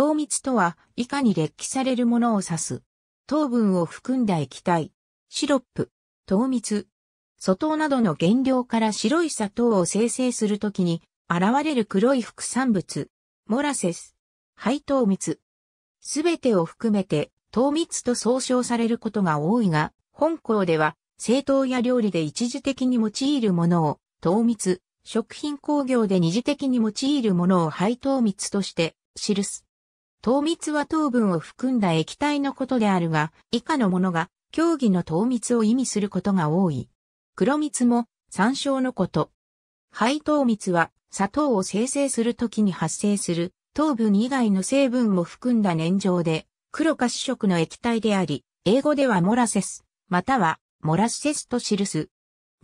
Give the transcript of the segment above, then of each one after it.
糖蜜とは以下に劣気されるものを指す。糖分を含んだ液体、シロップ、糖蜜、粗糖などの原料から白い砂糖を生成するときに現れる黒い副産物、モラセス、配糖蜜。すべてを含めて糖蜜と総称されることが多いが、本校では製糖や料理で一時的に用いるものを糖蜜、食品工業で二次的に用いるものを配糖蜜として記す。糖蜜は糖分を含んだ液体のことであるが、以下のものが、競技の糖蜜を意味することが多い。黒蜜も、山椒のこと。配糖蜜は、砂糖を生成するときに発生する、糖分以外の成分も含んだ粘状で、黒か主色の液体であり、英語ではモラセス、または、モラセスと記す。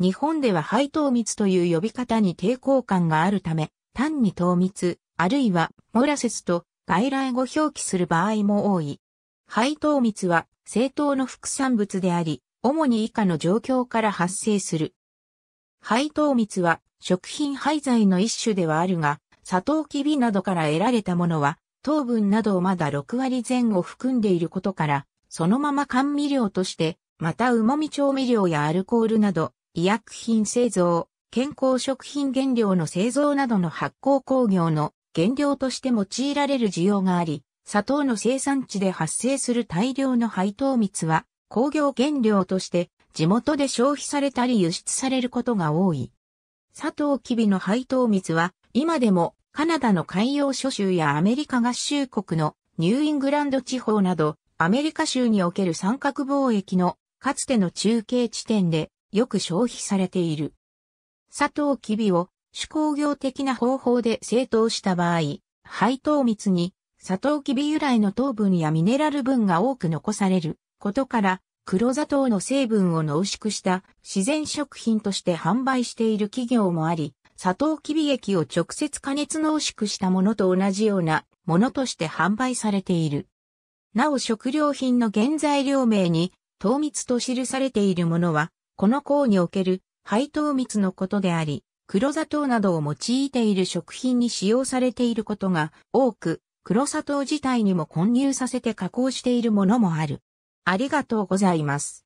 日本では配糖蜜という呼び方に抵抗感があるため、単に糖蜜、あるいはモラセスと外来語表記する場合も多い。配当蜜は正当の副産物であり、主に以下の状況から発生する。配当蜜は食品廃材の一種ではあるが、砂糖キビなどから得られたものは、糖分などをまだ6割前後含んでいることから、そのまま甘味料として、また旨味調味料やアルコールなど、医薬品製造、健康食品原料の製造などの発酵工業の原料として用いられる需要があり、砂糖の生産地で発生する大量の配糖蜜は工業原料として地元で消費されたり輸出されることが多い。砂糖キビの配糖蜜は今でもカナダの海洋諸州やアメリカ合衆国のニューイングランド地方などアメリカ州における三角貿易のかつての中継地点でよく消費されている。砂糖キビを手工業的な方法で製糖した場合、配糖蜜に、サトウキビ由来の糖分やミネラル分が多く残されることから、黒砂糖の成分を濃縮した自然食品として販売している企業もあり、サトウキビ液を直接加熱濃縮したものと同じようなものとして販売されている。なお食料品の原材料名に糖蜜と記されているものは、この項における配糖蜜のことであり、黒砂糖などを用いている食品に使用されていることが多く、黒砂糖自体にも混入させて加工しているものもある。ありがとうございます。